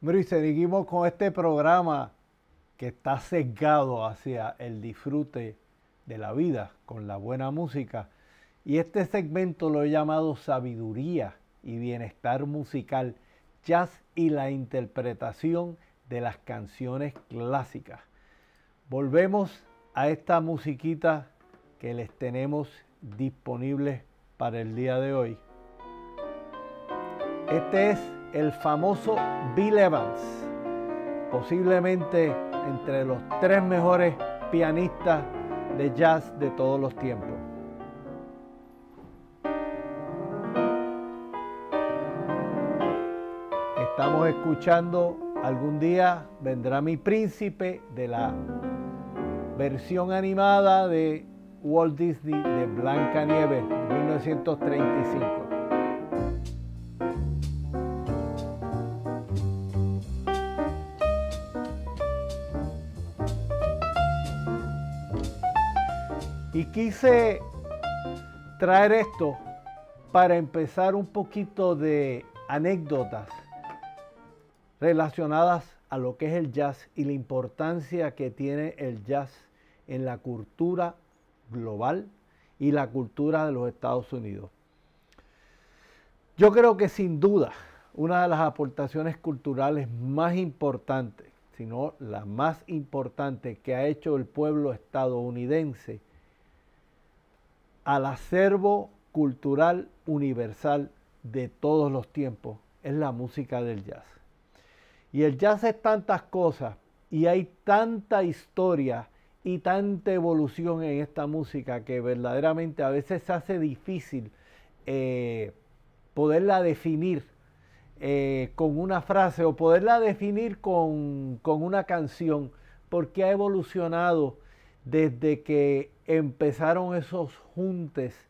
y seguimos con este programa que está sesgado hacia el disfrute de la vida con la buena música. Y este segmento lo he llamado sabiduría y bienestar musical, jazz y la interpretación de las canciones clásicas. Volvemos a esta musiquita que les tenemos disponible para el día de hoy. Este es el famoso Bill Evans, posiblemente entre los tres mejores pianistas de jazz de todos los tiempos. Estamos escuchando Algún día vendrá mi príncipe de la versión animada de Walt Disney de Blanca Nieves 1935. Y quise traer esto para empezar un poquito de anécdotas relacionadas a lo que es el jazz y la importancia que tiene el jazz en la cultura global y la cultura de los Estados Unidos. Yo creo que sin duda una de las aportaciones culturales más importantes, sino la más importante que ha hecho el pueblo estadounidense, al acervo cultural universal de todos los tiempos, es la música del jazz. Y el jazz es tantas cosas y hay tanta historia y tanta evolución en esta música que verdaderamente a veces se hace difícil eh, poderla definir eh, con una frase o poderla definir con, con una canción, porque ha evolucionado desde que empezaron esos juntes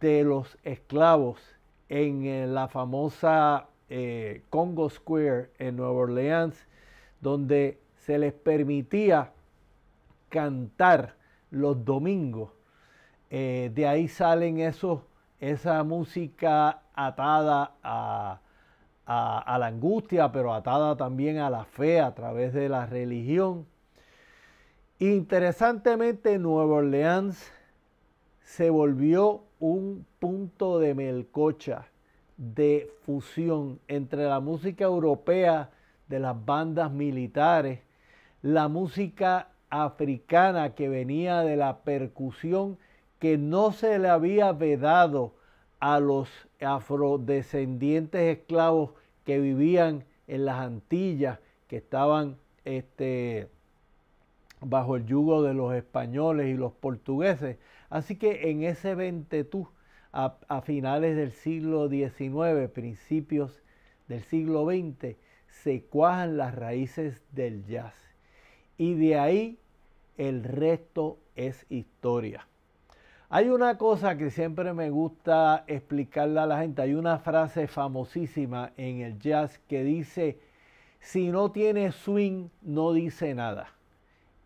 de los esclavos en eh, la famosa eh, Congo Square en Nueva Orleans, donde se les permitía cantar los domingos. Eh, de ahí salen esos, esa música atada a, a la angustia, pero atada también a la fe a través de la religión. Interesantemente, Nueva Orleans se volvió un punto de melcocha, de fusión entre la música europea de las bandas militares, la música africana que venía de la percusión que no se le había vedado a los afrodescendientes esclavos que vivían en las Antillas, que estaban este, bajo el yugo de los españoles y los portugueses. Así que en ese 20 a, a finales del siglo XIX, principios del siglo XX, se cuajan las raíces del jazz. Y de ahí el resto es historia. Hay una cosa que siempre me gusta explicarle a la gente. Hay una frase famosísima en el jazz que dice, si no tiene swing, no dice nada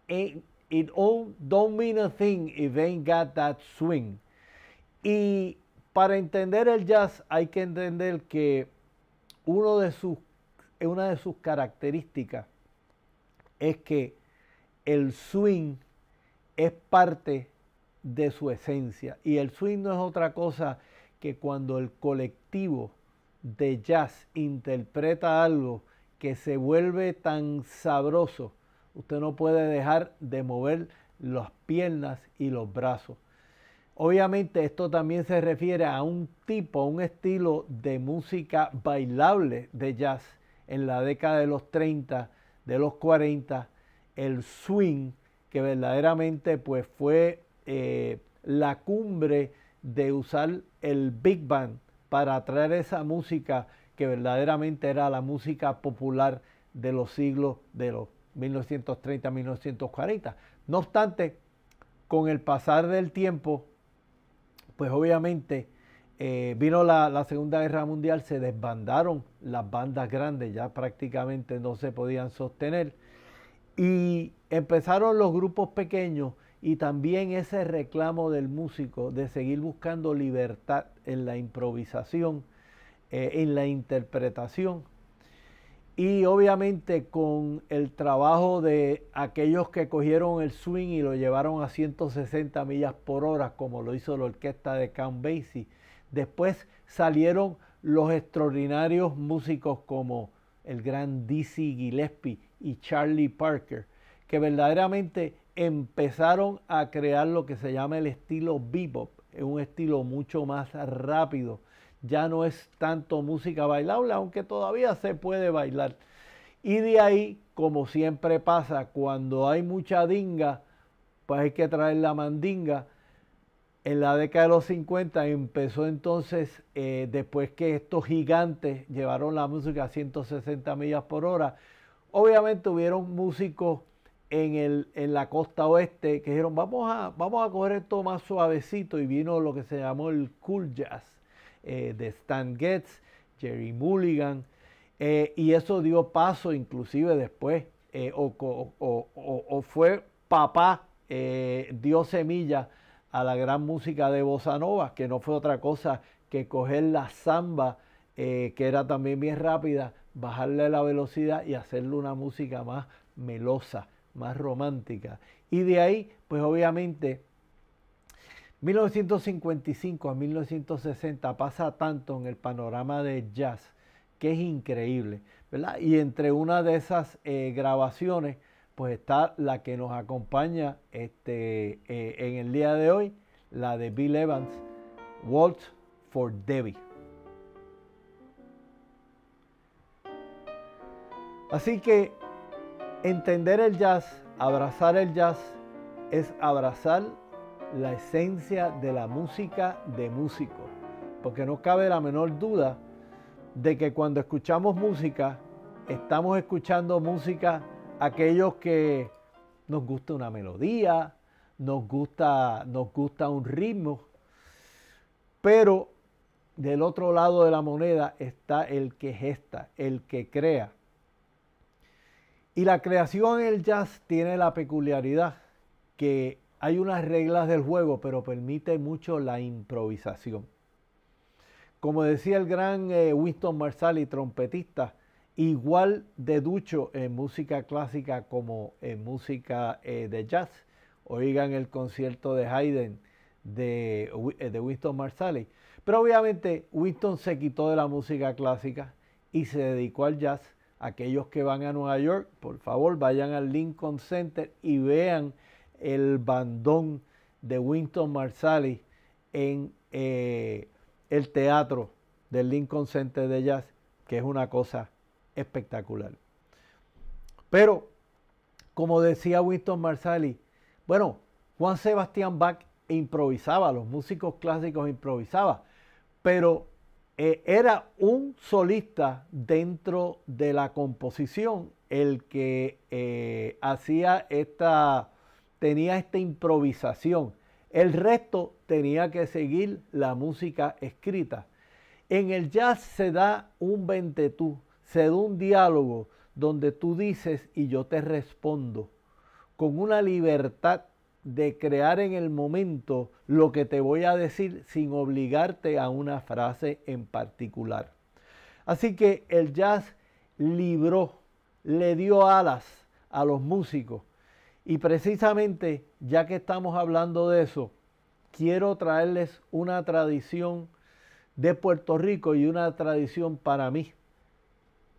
it don't mean a thing if ain't got that swing. Y para entender el jazz hay que entender que uno de sus, eh, una de sus características es que el swing es parte de su esencia. Y el swing no es otra cosa que cuando el colectivo de jazz interpreta algo que se vuelve tan sabroso Usted no puede dejar de mover las piernas y los brazos. Obviamente esto también se refiere a un tipo, a un estilo de música bailable de jazz en la década de los 30, de los 40, el swing, que verdaderamente pues fue eh, la cumbre de usar el big band para atraer esa música que verdaderamente era la música popular de los siglos de los 1930-1940. No obstante, con el pasar del tiempo, pues obviamente eh, vino la, Segunda Guerra Mundial, se desbandaron las bandas grandes, ya prácticamente no se podían sostener, y empezaron los grupos pequeños y también ese reclamo del músico de seguir buscando libertad en la improvisación, eh, en la interpretación, y obviamente con el trabajo de aquellos que cogieron el swing y lo llevaron a 160 millas por hora, como lo hizo la orquesta de Count Basie. Después salieron los extraordinarios músicos como el gran Dizzy Gillespie y Charlie Parker, que verdaderamente empezaron a crear lo que se llama el estilo bebop, un estilo mucho más rápido, ya no es tanto música bailable, aunque todavía se puede bailar. Y de ahí, como siempre pasa, cuando hay mucha dinga, pues hay que traer la mandinga. En la década de los 50 empezó entonces, eh, después que estos gigantes llevaron la música a 160 millas por hora, obviamente hubieron músicos en, la costa oeste que dijeron, vamos a, vamos a coger esto más suavecito y vino lo que se llamó el cool jazz eh, de Stan Getz, Jerry Mulligan, eh, y eso dio paso inclusive después, eh, o, fue papá, dio semilla a la gran música de Bossa Nova, que no fue otra cosa que coger la samba, que era también bien rápida, bajarle la velocidad y hacerle una música más melosa, más romántica. Y de ahí, pues obviamente, 1955 a 1960 pasa tanto en el panorama de jazz que es increíble, ¿verdad? Y entre una de esas eh, grabaciones, pues está la que nos acompaña este, eh, en el día de hoy, la de Bill Evans, Waltz for Debbie. Así que entender el jazz, abrazar el jazz, es abrazar la esencia de la música de músico, porque no cabe la menor duda de que cuando escuchamos música, estamos escuchando música aquellos que nos gusta una melodía, nos gusta, nos gusta un ritmo, pero del otro lado de la moneda está el que gesta, el que crea. Y la creación en el jazz tiene la peculiaridad que hay unas reglas del juego, pero permite mucho la improvisación. Como decía el gran eh, Winston Marsali, trompetista, igual de ducho en música clásica como en música eh, de jazz. Oigan el concierto de Haydn de, eh, Winston Marsali. Pero obviamente Winston se quitó de la música clásica y se dedicó al jazz. Aquellos que van a Nueva York, por favor, vayan al Lincoln Center y vean el bandón de Winston Marsalis en eh, el teatro del Lincoln Center de Jazz, que es una cosa espectacular. Pero, como decía Winston Marsalis, bueno, Juan Sebastián Bach improvisaba, los músicos clásicos improvisaban, pero eh, era un solista dentro de la composición el que eh, hacía esta tenía esta improvisación. El resto tenía que seguir la música escrita. En el jazz se da un ventetú, se da un diálogo donde tú dices y yo te respondo, con una libertad de crear en el momento lo que te voy a decir sin obligarte a una frase en particular. Así que el jazz libró, le dio alas a los músicos y precisamente, ya que estamos hablando de eso, quiero traerles una tradición de Puerto Rico y una tradición para mí,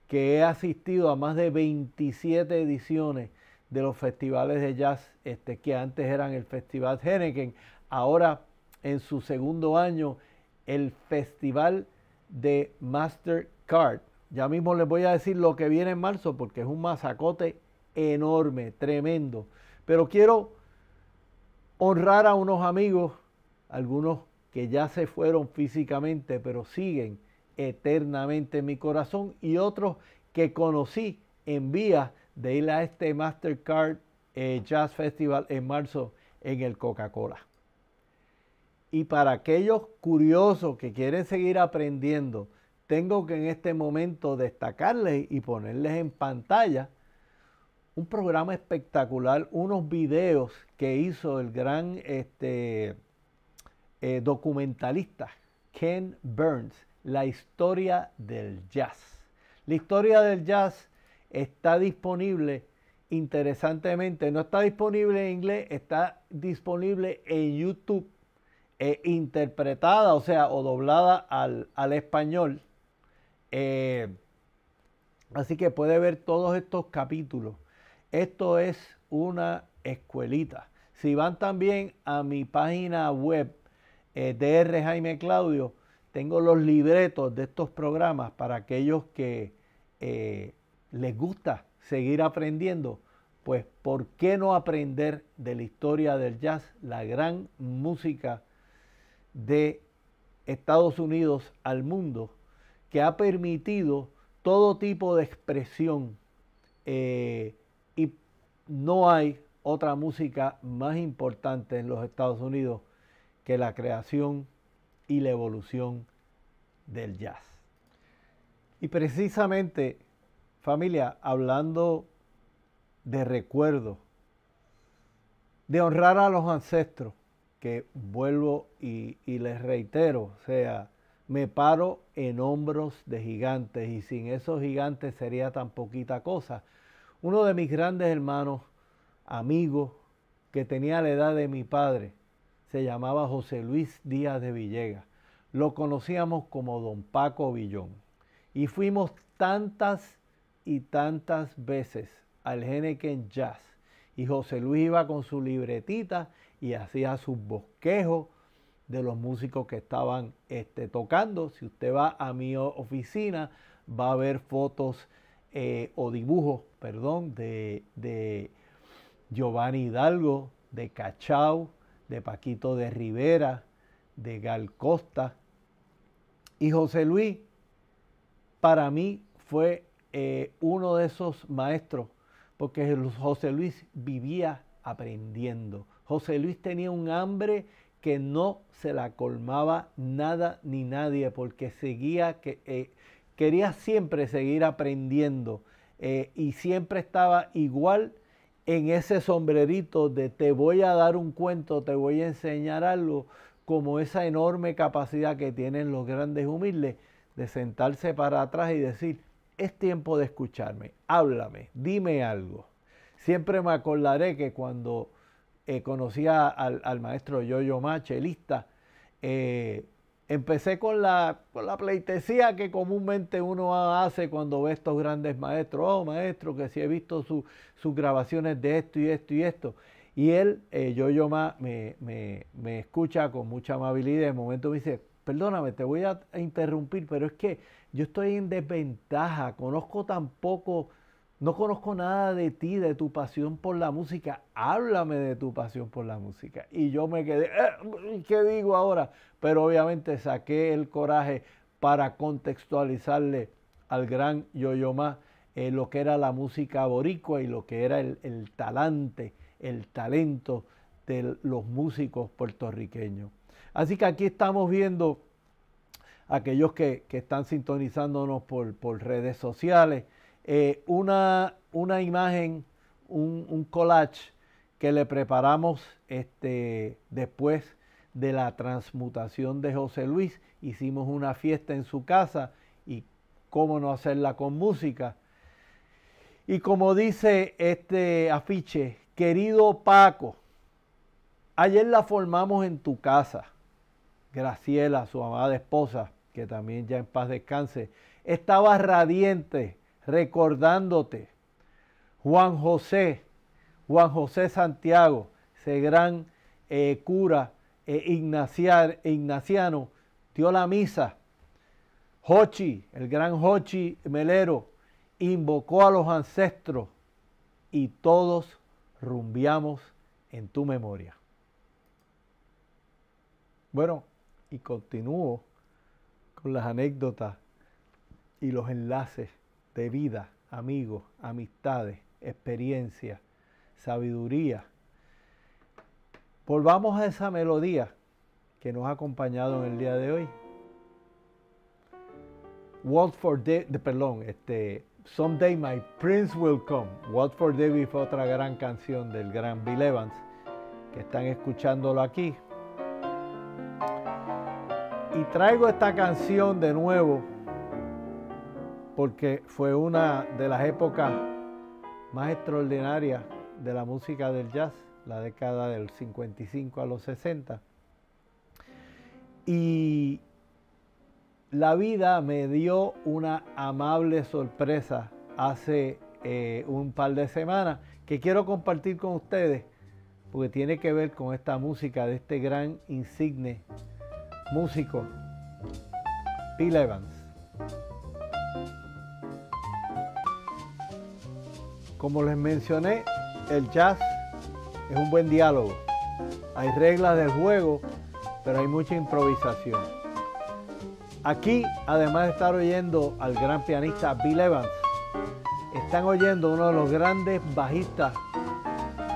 que he asistido a más de 27 ediciones de los festivales de jazz, este, que antes eran el Festival Henneken, ahora en su segundo año el Festival de Mastercard. Ya mismo les voy a decir lo que viene en marzo porque es un masacote enorme, tremendo. Pero quiero honrar a unos amigos, algunos que ya se fueron físicamente, pero siguen eternamente en mi corazón, y otros que conocí en vía de ir a este Mastercard eh, Jazz Festival en marzo en el Coca-Cola. Y para aquellos curiosos que quieren seguir aprendiendo, tengo que en este momento destacarles y ponerles en pantalla un programa espectacular, unos videos que hizo el gran este, eh, documentalista Ken Burns, la historia del jazz. La historia del jazz está disponible, interesantemente, no está disponible en inglés, está disponible en YouTube, e interpretada, o sea, o doblada al, español. Eh, así que puede ver todos estos capítulos esto es una escuelita. Si van también a mi página web de eh, DR Jaime Claudio, tengo los libretos de estos programas para aquellos que eh, les gusta seguir aprendiendo. Pues, ¿por qué no aprender de la historia del jazz, la gran música de Estados Unidos al mundo, que ha permitido todo tipo de expresión? Eh, no hay otra música más importante en los Estados Unidos que la creación y la evolución del jazz. Y precisamente, familia, hablando de recuerdo, de honrar a los ancestros, que vuelvo y, y, les reitero, o sea, me paro en hombros de gigantes y sin esos gigantes sería tan poquita cosa. Uno de mis grandes hermanos, amigo, que tenía la edad de mi padre, se llamaba José Luis Díaz de Villegas. Lo conocíamos como don Paco Villón. Y fuimos tantas y tantas veces al Henneken Jazz. Y José Luis iba con su libretita y hacía sus bosquejos de los músicos que estaban este, tocando. Si usted va a mi oficina, va a ver fotos eh, o dibujos perdón, de, Giovanni Hidalgo, de Cachao, de Paquito de Rivera, de Gal Costa. Y José Luis, para mí, fue eh, uno de esos maestros, porque José Luis vivía aprendiendo. José Luis tenía un hambre que no se la colmaba nada ni nadie, porque seguía que, eh, quería siempre seguir aprendiendo. Eh, y siempre estaba igual en ese sombrerito de te voy a dar un cuento, te voy a enseñar algo, como esa enorme capacidad que tienen los grandes humildes de sentarse para atrás y decir, es tiempo de escucharme, háblame, dime algo. Siempre me acordaré que cuando eh, conocía al, maestro Yoyo Machelista, eh, Empecé con la, la pleitesía que comúnmente uno hace cuando ve estos grandes maestros. Oh, maestro, que si he visto sus grabaciones de esto y esto y esto. Y él, eh, yo, yo me, escucha con mucha amabilidad. En el momento me dice, perdóname, te voy a interrumpir, pero es que yo estoy en desventaja, conozco tan poco no conozco nada de ti, de tu pasión por la música. Háblame de tu pasión por la música. Y yo me quedé, eh, ¿qué digo ahora? Pero obviamente saqué el coraje para contextualizarle al gran Yoyoma eh, lo que era la música boricua y lo que era el, talante, el talento de los músicos puertorriqueños. Así que aquí estamos viendo aquellos que, están sintonizándonos por redes sociales eh, una, una, imagen, un, collage que le preparamos este, después de la transmutación de José Luis. Hicimos una fiesta en su casa y cómo no hacerla con música. Y como dice este afiche, querido Paco, ayer la formamos en tu casa. Graciela, su amada esposa, que también ya en paz descanse, estaba radiante recordándote. Juan José, Juan José Santiago, ese gran eh, cura e ignaciano, dio la misa. Hochi, el gran Hochi Melero, invocó a los ancestros y todos rumbiamos en tu memoria. Bueno, y continúo con las anécdotas y los enlaces de vida, amigos, amistades, experiencia, sabiduría. Volvamos a esa melodía que nos ha acompañado en el día de hoy. Walt for the, perdón, este, Someday My Prince Will Come. What for David fue otra gran canción del gran Bill Evans, que están escuchándolo aquí. Y traigo esta canción de nuevo porque fue una de las épocas más extraordinarias de la música del jazz, la década del 55 a los 60. Y la vida me dio una amable sorpresa hace eh, un par de semanas que quiero compartir con ustedes porque tiene que ver con esta música de este gran insigne músico, Bill Evans. Como les mencioné, el jazz es un buen diálogo. Hay reglas del juego, pero hay mucha improvisación. Aquí, además de estar oyendo al gran pianista Bill Evans, están oyendo uno de los grandes bajistas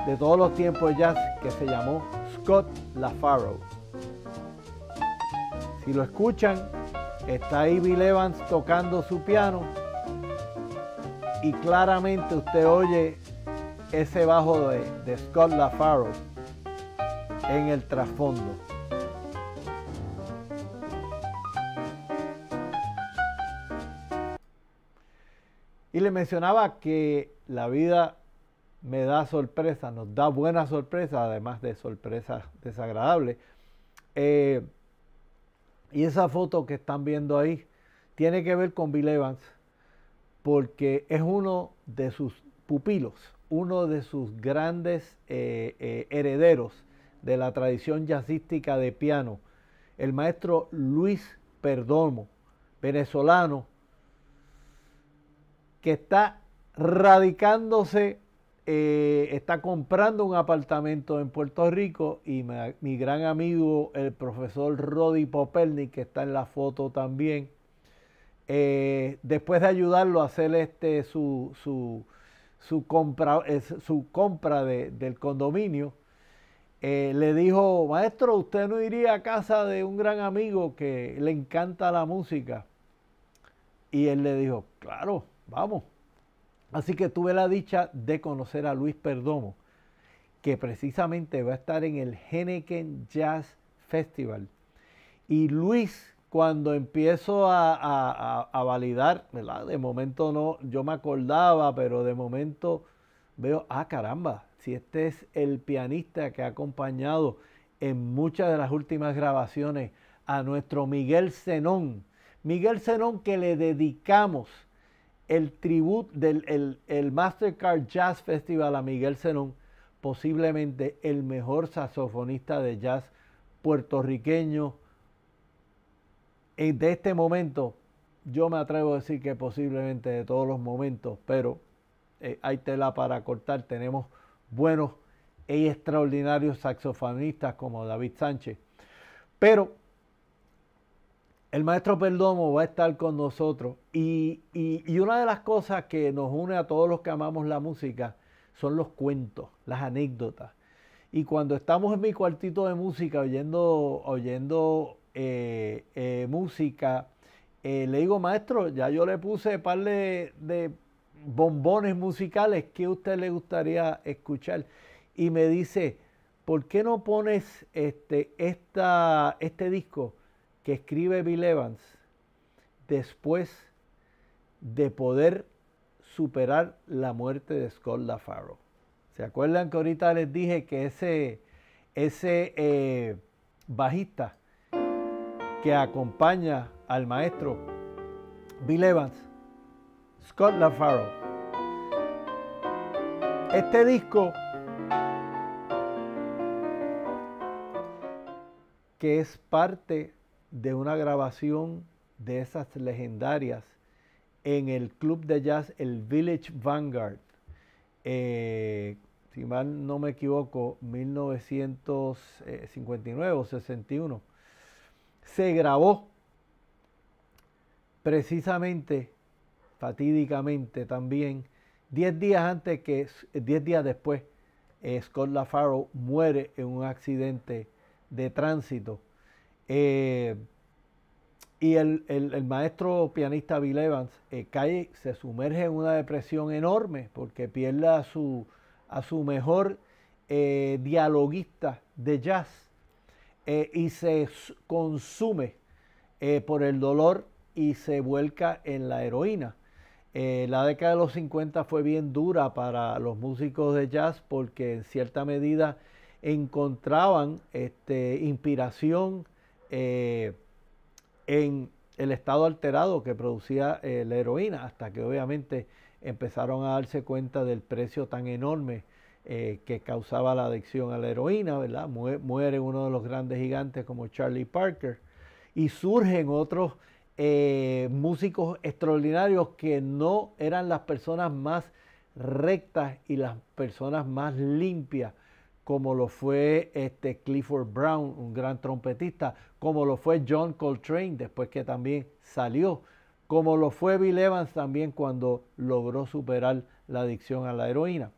de todos los tiempos jazz que se llamó Scott LaFaro. Si lo escuchan, está ahí Bill Evans tocando su piano y claramente usted oye ese bajo de, Scott LaFaro en el trasfondo. Y le mencionaba que la vida me da sorpresa, nos da buenas sorpresas, además de sorpresas desagradables. Eh, y esa foto que están viendo ahí tiene que ver con Bill Evans porque es uno de sus pupilos, uno de sus grandes eh, eh, herederos de la tradición jazzística de piano, el maestro Luis Perdomo, venezolano, que está radicándose, eh, está comprando un apartamento en Puerto Rico y mi gran amigo, el profesor Rodi Popelnik, que está en la foto también, eh, después de ayudarlo a hacer este, su, compra, del condominio, eh, le dijo, maestro, usted no iría a casa de un gran amigo que le encanta la música. Y él le dijo, claro, vamos. Así que tuve la dicha de conocer a Luis Perdomo, que precisamente va a estar en el Henneken Jazz Festival. Y Luis cuando empiezo a, validar, De momento no, yo me acordaba, pero de momento veo, ah, caramba, si este es el pianista que ha acompañado en muchas de las últimas grabaciones a nuestro Miguel Zenón. Miguel Zenón que le dedicamos el tributo del el, Mastercard Jazz Festival a Miguel Zenón, posiblemente el mejor saxofonista de jazz puertorriqueño de este momento, yo me atrevo a decir que posiblemente de todos los momentos, pero eh, hay tela para cortar. Tenemos buenos y extraordinarios saxofonistas como David Sánchez. Pero el maestro Perdomo va a estar con nosotros y, y, una de las cosas que nos une a todos los que amamos la música son los cuentos, las anécdotas. Y cuando estamos en mi cuartito de música oyendo, oyendo eh, eh, música. Eh, le digo, maestro, ya yo le puse par de, bombones musicales, que a usted le gustaría escuchar? Y me dice, ¿por qué no pones este, este disco que escribe Bill Evans después de poder superar la muerte de Scott LaFaro? ¿Se acuerdan que ahorita les dije que ese, ese bajista que acompaña al maestro Bill Evans, Scott LaFaro. Este disco que es parte de una grabación de esas legendarias en el club de jazz El Village Vanguard. Eh, si mal no me equivoco, 1959 eh, o 61 se grabó precisamente, fatídicamente también, 10 días antes que, diez días después, eh, Scott LaFaro muere en un accidente de tránsito. Eh, y el, maestro pianista Bill Evans eh, cae, se sumerge en una depresión enorme porque pierde su, a su mejor dialoguista de jazz eh, y se consume eh, por el dolor y se vuelca en la heroína. Eh, la década de los 50 fue bien dura para los músicos de jazz porque en cierta medida encontraban este, inspiración en el estado alterado que producía la heroína, hasta que obviamente empezaron a darse cuenta del precio tan enorme eh, que causaba la adicción a la heroína, ¿verdad? Muere uno de los grandes gigantes como Charlie Parker y surgen otros eh, músicos extraordinarios que no eran las personas más rectas y las personas más limpias, como lo fue este Clifford Brown, un gran trompetista, como lo fue John Coltrane, después que también salió, como lo fue Bill Evans también cuando logró superar la adicción a la heroína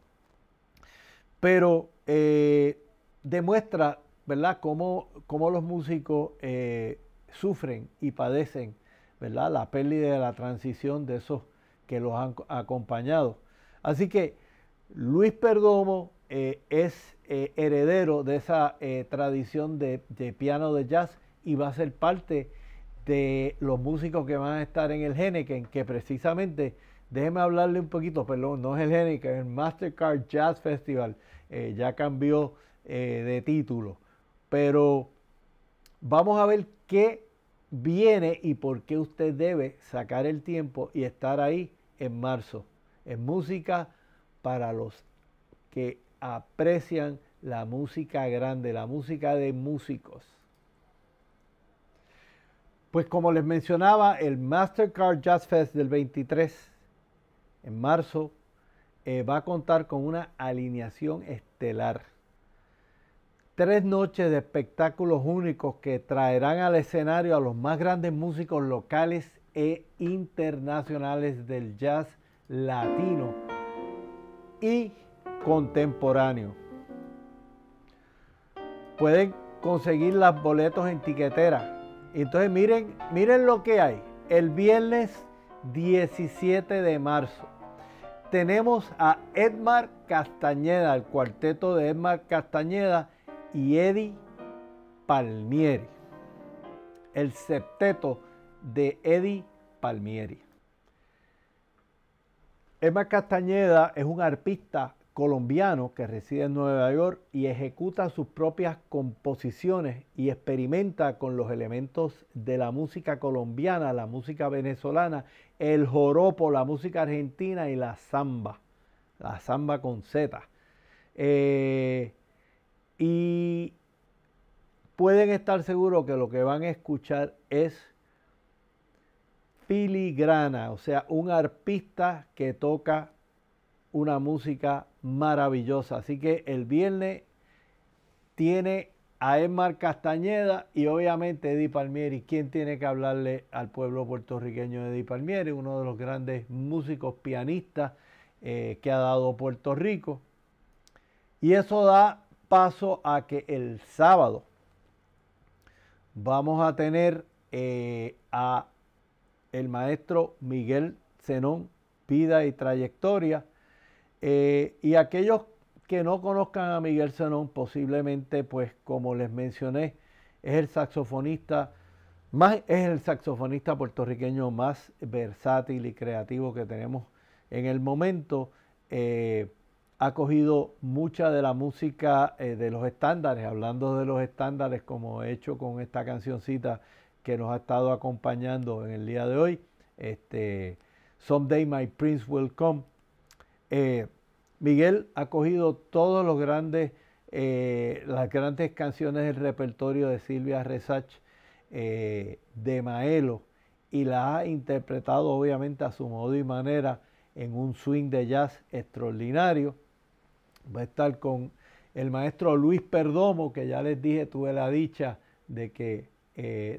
pero eh, demuestra, ¿verdad?, cómo, los músicos eh, sufren y padecen, ¿verdad?, la pérdida de la transición de esos que los han acompañado. Así que Luis Perdomo eh, es heredero de esa tradición de, piano de jazz y va a ser parte de los músicos que van a estar en el Geneken, que precisamente Déjeme hablarle un poquito, perdón, no es el es el Mastercard Jazz Festival. Eh, ya cambió eh, de título. Pero vamos a ver qué viene y por qué usted debe sacar el tiempo y estar ahí en marzo. Es música para los que aprecian la música grande, la música de músicos. Pues como les mencionaba, el Mastercard Jazz Fest del 23 en marzo, eh, va a contar con una alineación estelar. Tres noches de espectáculos únicos que traerán al escenario a los más grandes músicos locales e internacionales del jazz latino y contemporáneo. Pueden conseguir las boletos en tiquetera. Entonces miren, miren lo que hay. El viernes 17 de marzo tenemos a Edmar Castañeda, el cuarteto de Edmar Castañeda y Eddie Palmieri. El septeto de Eddie Palmieri. Edmar Castañeda es un arpista colombiano que reside en Nueva York y ejecuta sus propias composiciones y experimenta con los elementos de la música colombiana, la música venezolana, el joropo, la música argentina y la samba, la samba con Z. Eh, y pueden estar seguros que lo que van a escuchar es filigrana, o sea, un arpista que toca una música maravillosa. Así que el viernes tiene a Edmar Castañeda y obviamente Eddie Palmieri, quien tiene que hablarle al pueblo puertorriqueño de Eddie Palmieri, uno de los grandes músicos pianistas eh, que ha dado Puerto Rico. Y eso da paso a que el sábado vamos a tener eh, a el maestro Miguel Zenón, Vida y Trayectoria, eh, y aquellos que no conozcan a Miguel Zenón, posiblemente, pues como les mencioné, es el saxofonista más, es el saxofonista puertorriqueño más versátil y creativo que tenemos en el momento. Eh, ha cogido mucha de la música eh, de los estándares, hablando de los estándares como he hecho con esta cancioncita que nos ha estado acompañando en el día de hoy, este, Someday My Prince Will Come, eh, Miguel ha cogido todas eh, las grandes canciones del repertorio de Silvia Resach, eh, de Maelo, y la ha interpretado obviamente a su modo y manera en un swing de jazz extraordinario. Va a estar con el maestro Luis Perdomo, que ya les dije, tuve la dicha de que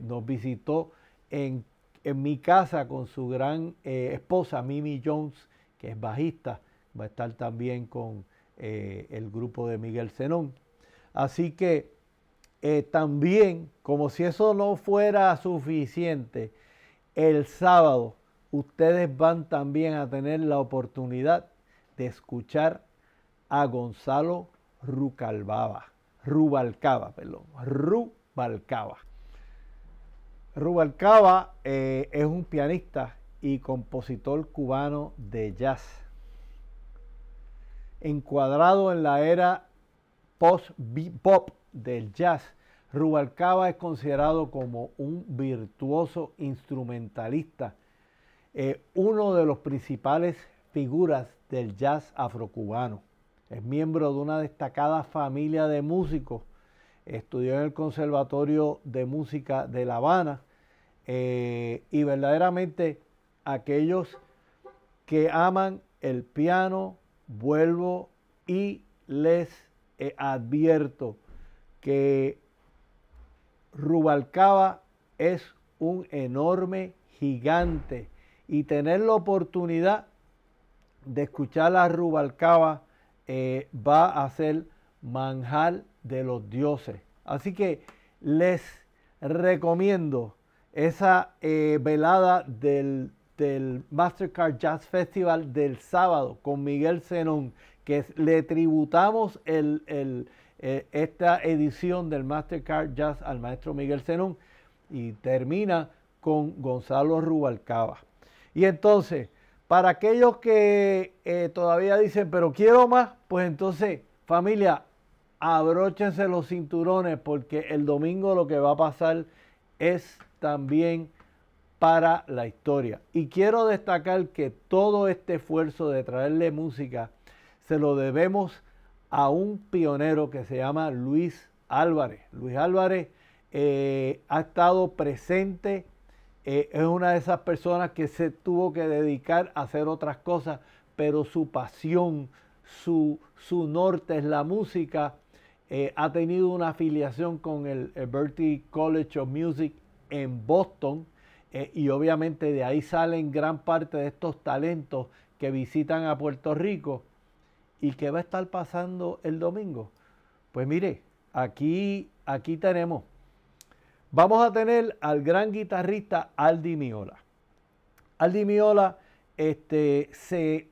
nos visitó en, mi casa con su gran esposa, Mimi Jones, que es bajista va a estar también con eh, el grupo de Miguel Zenón. Así que eh, también, como si eso no fuera suficiente, el sábado ustedes van también a tener la oportunidad de escuchar a Gonzalo Rucalbaba, Rubalcaba, perdón, Rubalcaba. Rubalcaba eh, es un pianista y compositor cubano de jazz Encuadrado en la era post pop del jazz, Rubalcaba es considerado como un virtuoso instrumentalista, eh, uno de los principales figuras del jazz afrocubano. Es miembro de una destacada familia de músicos. Estudió en el Conservatorio de Música de La Habana eh, y verdaderamente aquellos que aman el piano, vuelvo y les eh, advierto que Rubalcaba es un enorme gigante y tener la oportunidad de escuchar a Rubalcaba eh, va a ser manjar de los dioses. Así que les recomiendo esa eh, velada del del Mastercard Jazz Festival del sábado con Miguel Zenón, que le tributamos eh, esta edición del Mastercard Jazz al maestro Miguel Zenón y termina con Gonzalo Rubalcaba. Y entonces, para aquellos que eh, todavía dicen, pero quiero más, pues entonces, familia, abróchense los cinturones porque el domingo lo que va a pasar es también para la historia. Y quiero destacar que todo este esfuerzo de traerle música se lo debemos a un pionero que se llama Luis Álvarez. Luis Álvarez eh, ha estado presente, eh, es una de esas personas que se tuvo que dedicar a hacer otras cosas, pero su pasión, su, su norte es la música. Eh, ha tenido una afiliación con el, el Bertie College of Music en Boston eh, y obviamente de ahí salen gran parte de estos talentos que visitan a Puerto Rico. ¿Y qué va a estar pasando el domingo? Pues mire, aquí, aquí tenemos. Vamos a tener al gran guitarrista Aldi Miola. Aldi Miola este, se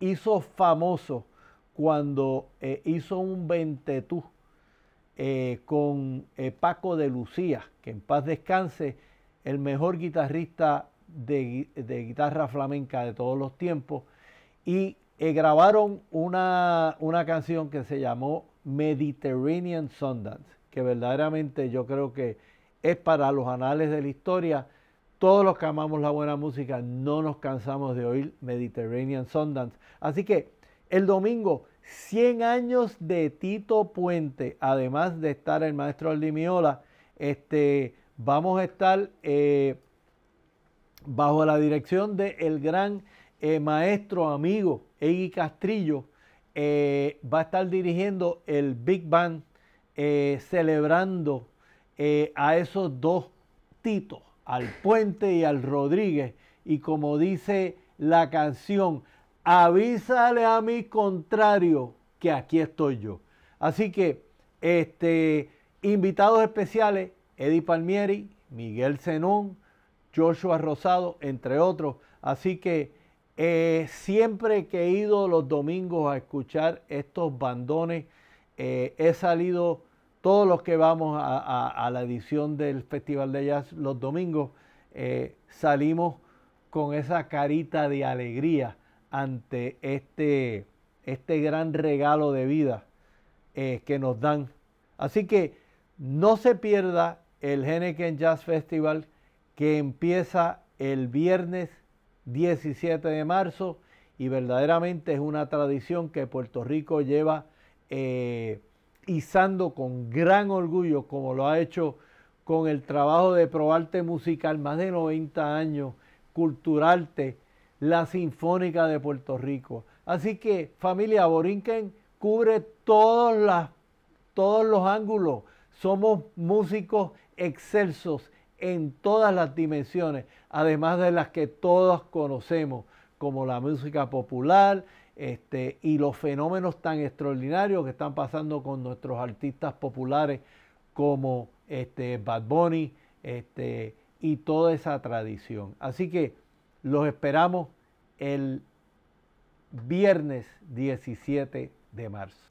hizo famoso cuando eh, hizo un ventetú eh, con Paco de Lucía, que en paz descanse el mejor guitarrista de, guitarra flamenca de todos los tiempos, y eh, grabaron una, una canción que se llamó Mediterranean Sundance, que verdaderamente yo creo que es para los anales de la historia. Todos los que amamos la buena música no nos cansamos de oír Mediterranean Sundance. Así que el domingo, 100 años de Tito Puente, además de estar el maestro Miola, este, vamos a estar eh, bajo la dirección del gran eh, maestro amigo Egui Castrillo. Eh, va a estar dirigiendo el Big Bang, celebrando a esos dos titos, al Puente y al Rodríguez. Y como dice la canción, avísale a mi contrario que aquí estoy yo. Así que, este, invitados especiales, Eddie Palmieri, Miguel Zenón, Joshua Rosado, entre otros. Así que eh, siempre que he ido los domingos a escuchar estos bandones, eh, he salido todos los que vamos a, la edición del Festival de Jazz los domingos, eh, salimos con esa carita de alegría ante este, este gran regalo de vida que nos dan. Así que no se pierda el Henneken Jazz Festival que empieza el viernes 17 de marzo y verdaderamente es una tradición que Puerto Rico lleva eh, izando con gran orgullo, como lo ha hecho con el trabajo de Proarte Musical, más de 90 años, Culturalte, la Sinfónica de Puerto Rico. Así que familia Borinquen cubre todos los ángulos somos músicos excelsos en todas las dimensiones, además de las que todos conocemos, como la música popular este, y los fenómenos tan extraordinarios que están pasando con nuestros artistas populares como este, Bad Bunny este, y toda esa tradición. Así que los esperamos el viernes 17 de marzo.